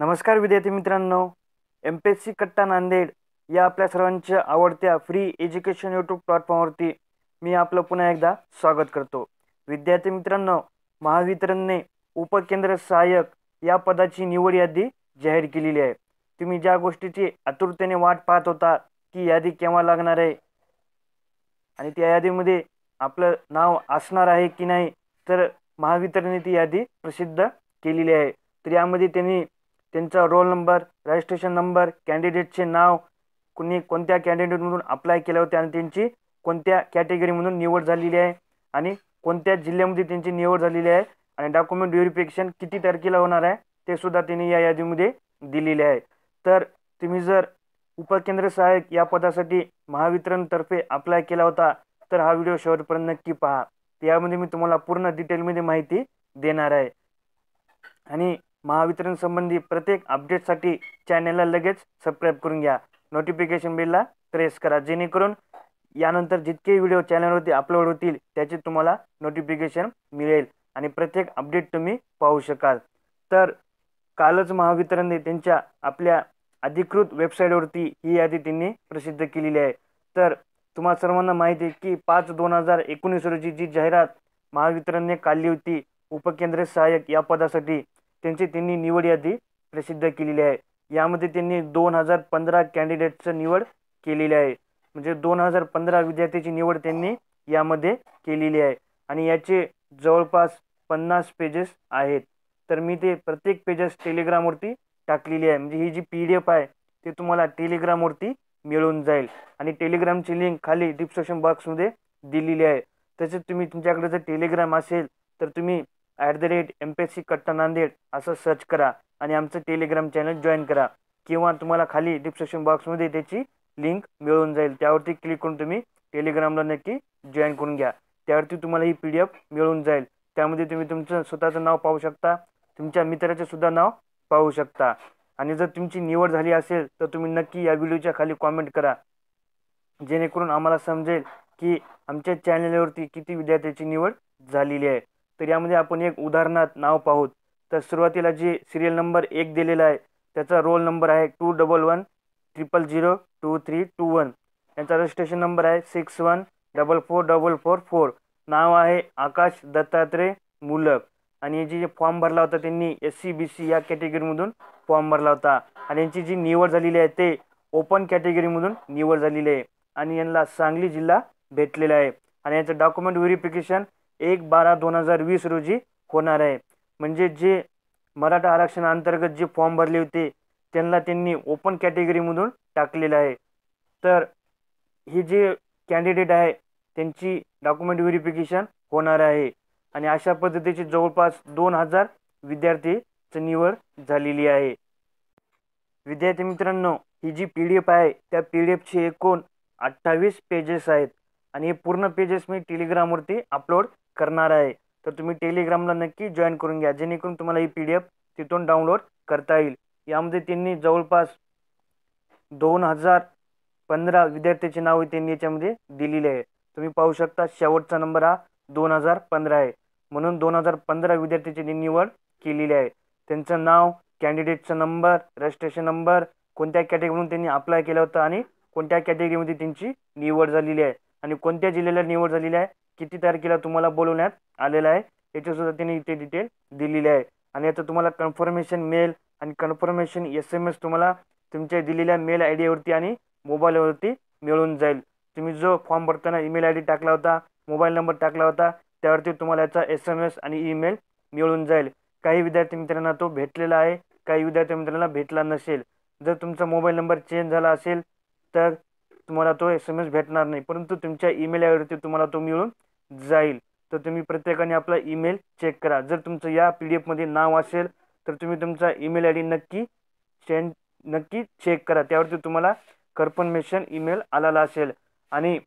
नमस्कार विद्यार्थी मित्रांनो एम पी एस सी कट्टा नांदेड या आपल्या सर्वांच्या आवडत्या फ्री एज्युकेशन यूट्यूब प्लॅटफॉर्मवरती मी आपलं पुन्हा एकदा स्वागत करतो विद्यार्थी मित्रांनो महावितरणने उपकेंद्र सहाय्यक या पदाची निवड यादी जाहीर केलेली आहे तुम्ही ज्या गोष्टीची आतुरतेने वाट पाहत होता ती यादी केव्हा लागणार आहे आणि त्या यादीमध्ये आपलं नाव असणार आहे की नाही तर महावितरणने ती यादी प्रसिद्ध केलेली आहे तर यामध्ये त्यांनी त्यांचा रोल नंबर रजिस्ट्रेशन नंबर कॅन्डिडेटचे नाव कुणी कोणत्या कॅन्डिडेटमधून अप्लाय केले होते आणि त्यांची कोणत्या कॅटेगरीमधून निवड झालेली आहे आणि कोणत्या जिल्ह्यामध्ये त्यांची निवड झालेली आहे आणि डॉक्युमेंट व्हेरिफिकेशन किती तारखेला होणार आहे ते सुद्धा त्यांनी या यादीमध्ये दिलेले आहे तर तुम्ही जर उपकेंद्र सहाय्यक या पदासाठी महावितरणतर्फे अप्लाय केला होता तर हा व्हिडिओ शेवटपर्यंत नक्की पहा यामध्ये मी तुम्हाला पूर्ण डिटेलमध्ये माहिती देणार आहे आणि महावितरणसंबंधी प्रत्येक अपडेटसाठी चॅनेलला लगेच सबस्क्राईब करून घ्या नोटिफिकेशन बिलला प्रेस करा जेणेकरून यानंतर जितके व्हिडिओ चॅनलवरती अपलोड होतील त्याचे तुम्हाला नोटिफिकेशन मिळेल आणि प्रत्येक अपडेट तुम्ही पाहू शकाल तर कालच महावितरणने त्यांच्या आपल्या अधिकृत वेबसाईटवरती ही यादी त्यांनी प्रसिद्ध केलेली आहे तर तुम्हा सर्वांना माहिती आहे की पाच दोन हजार एकोणीस रोजी जी जाहिरात महावितरणने काढली होती उपकेंद्र सहाय्यक या पदासाठी त्यांची त्यांनी निवड यादी प्रसिद्ध केलेली आहे यामध्ये त्यांनी दोन हजार पंधरा कॅन्डिडेटचं निवड केलेली आहे म्हणजे दोन हजार पंधरा विद्यार्थ्याची निवड त्यांनी यामध्ये केलेली आहे आणि याचे जवळपास पन्नास पेजेस आहेत तर मी ते प्रत्येक पेजेस टेलिग्रामवरती टाकलेली आहे म्हणजे ही जी पी डी एफ आहे ते तुम्हाला टेलिग्रामवरती मिळून जाईल आणि टेलिग्रामची लिंक खाली डिस्क्रिप्शन बॉक्समध्ये दिलेली आहे तसेच तुम्ही तुमच्याकडे जर टेलिग्राम असेल तर तुम्ही at the rate M P S C कट्टा नांदेड असं सर्च करा आणि आमचं टेलिग्राम चॅनल जॉईन करा किंवा तुम्हाला खाली डिस्क्रिप्शन बॉक्समध्ये त्याची लिंक मिळून जाईल त्यावरती क्लिक करून तुम्ही टेलिग्रामला नक्की जॉईन करून घ्या त्यावरती तुम्हाला ही पी डी एफ मिळून जाईल त्यामध्ये तुम्ही तुमचं स्वतःचं नाव पाहू शकता तुमच्या मित्राचेसुद्धा सुद्धा नाव पाहू शकता आणि जर तुमची निवड झाली असेल तर तुम्ही नक्की या व्हिडिओच्या खाली कॉमेंट करा जेणेकरून आम्हाला समजेल की आमच्या चॅनलवरती किती विद्यार्थ्याची निवड झालेली आहे तर यामध्ये आपण एक उदाहरणात नाव पाहूत तर सुरुवातीला जे सिरियल नंबर एक दिलेला आहे त्याचा रोल नंबर आहे two double one triple zero two three two one यांचा रजिस्ट्रेशन नंबर आहे six one double four double four four नाव आहे आकाश दत्तात्रय मुलक आणि जे फॉर्म भरला होता त्यांनी एस सी बी सी या कॅटेगरीमधून फॉर्म भरला होता आणि यांची जी निवड झालेली आहे ते ओपन कॅटेगरीमधून निवड झालेली आहे आणि यांना सांगली जिल्हा भेटलेला आहे आणि याचं डॉक्युमेंट व्हेरिफिकेशन एक बारा दोन हजार वीस रोजी होणार आहे म्हणजे जे मराठा आरक्षण अंतर्गत जे फॉर्म भरले होते त्यांना त्यांनी ओपन कॅटेगरीमधून टाकलेलं आहे तर हे जे कॅन्डिडेट आहे त्यांची डॉक्युमेंट व्हेरिफिकेशन होणार आहे आणि अशा पद्धतीची जवळपास दोन हजार विद्यार्थीची निवड झालेली आहे विद्यार्थी मित्रांनो ही जी पी डी एफ आहे त्या पी डी एफची एकूण अठ्ठावीस पेजेस आहेत आणि हे पूर्ण पेजेस मी टेलिग्रामवरती अपलोड करणार आहे तर तुम्ही टेलिग्रामला नक्की जॉईन करून घ्या जेणेकरून तुम्हाला ही पी डी एफ तिथून डाउनलोड करता येईल यामध्ये त्यांनी जवळपास दोन हजार पंधरा विद्यार्थ्याचे नाव त्यांनी याच्यामध्ये दिलेले आहे तुम्ही पाहू शकता शेवटचा नंबर हा दोन हजार पंधरा आहे म्हणून दोन हजार पंधरा विद्यार्थ्याची निवड केलेली आहे त्यांचं नाव कॅन्डिडेटचा नंबर रजिस्ट्रेशन नंबर कोणत्या कॅटेगरीमधून त्यांनी अप्लाय केला होता आणि कोणत्या कॅटेगरीमध्ये त्यांची निवड झालेली आहे आणि कोणत्या जिल्ह्याला निवड झालेली आहे किती तारखेला तुम्हाला बोलवण्यात आलेलं आहे याच्यासुद्धा त्यांनी इथे डिटेल दिलेले आहे आणि याचं तुम्हाला कन्फर्मेशन मेल आणि कन्फर्मेशन एस एम एस तुम्हाला तुमच्या दिलेल्या मेल आय डीवरती आणि मोबाईलवरती मिळून जाईल तुम्ही जो फॉर्म भरताना ईमेल आय डी टाकला होता मोबाईल नंबर टाकला होता त्यावरती तुम्हाला याचा एस एम एस आणि ईमेल मिळून जाईल काही विद्यार्थी मित्रांना तो भेटलेला आहे काही विद्यार्थी मित्रांना भेटला नसेल जर तुमचा मोबाईल नंबर चेंज झाला असेल तर तुम्हाला तो एस एम एस भेटणार नाही परंतु तुमच्या ईमेल आयवरती तुम्हाला तो मिळून जाईल तर तुम्ही प्रत्येकाने आपला ईमेल चेक करा जर तुमचं या पी डी एफमध्ये नाव असेल तर तुम्ही तुमचा ईमेल आय डी नक्की सेंड नक्की चेक करा त्यावरती तुम्हाला कन्फर्मेशन ईमेल आलेला असेल आणि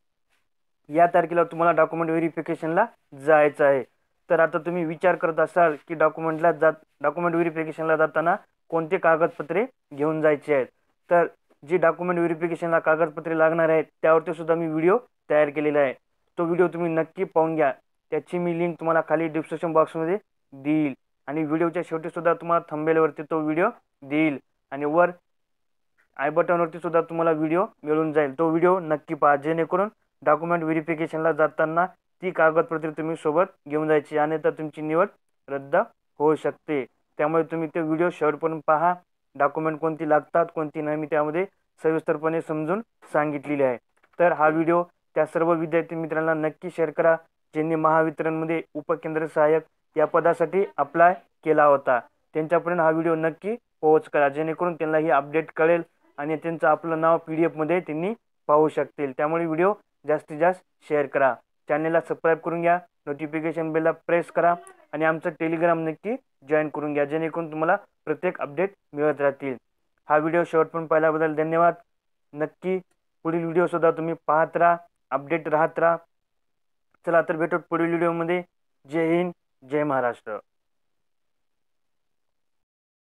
या तारखेला तुम्हाला डॉक्युमेंट व्हेरिफिकेशनला जायचं आहे तर आता तुम्ही विचार करत असाल की डॉक्युमेंटला जात डॉक्युमेंट व्हेरिफिकेशनला जाताना कोणते कागदपत्रे घेऊन जायचे आहेत तर जी डॉक्युमेंट व्हेरिफिकेशनला कागदपत्रे लागणार आहेत त्यावरती सुद्धा मी व्हिडिओ तयार केलेला आहे तो व्हिडिओ तुम्ही नक्की पाहून घ्या त्याची मी लिंक तुम्हाला खाली डिस्क्रिप्शन बॉक्समध्ये देईल आणि व्हिडिओच्या शेवटीसुद्धा तुम्हाला थंबेलवरती तो व्हिडिओ देईल आणि वर आय बटनवरती सुद्धा तुम्हाला व्हिडिओ मिळून जाईल तो व्हिडिओ नक्की पहा जेणेकरून डॉक्युमेंट व्हेरिफिकेशनला जाताना ती कागदपत्रे तुम्ही सोबत घेऊन जायची आणि तर तुमची निवड रद्द होऊ शकते त्यामुळे तुम्ही ते व्हिडिओ शेवटपर्यंत पहा डॉक्युमेंट कोणती लागतात कोणती नाही मी त्यामध्ये सविस्तरपणे समजून सांगितलेली आहे तर हा व्हिडिओ त्या सर्व विद्यार्थी मित्रांना नक्की शेअर करा ज्यांनी महावितरणमध्ये उपकेंद्र सहाय्यक या पदासाठी अप्लाय केला होता त्यांच्यापर्यंत हा व्हिडिओ नक्की पोहोच करा जेणेकरून त्यांना ही अपडेट कळेल आणि त्यांचं आपलं नाव पी डी एफमध्ये त्यांनी पाहू शकतील त्यामुळे व्हिडिओ जास्तीत जास्त शेअर करा चॅनेलला सबस्क्राईब करून घ्या नोटिफिकेशन बेलला प्रेस करा आणि आमचं टेलिग्राम नक्की जॉईन करून घ्या जेणेकरून तुम्हाला प्रत्येक अपडेट मिळत राहतील हा व्हिडिओ पण पाहिल्याबद्दल धन्यवाद नक्की पुढील व्हिडिओसुद्धा तुम्ही पाहत राहा अपडेट राहत राहा चला तर भेटो पुढील व्हिडिओमध्ये जय हिंद जय महाराष्ट्र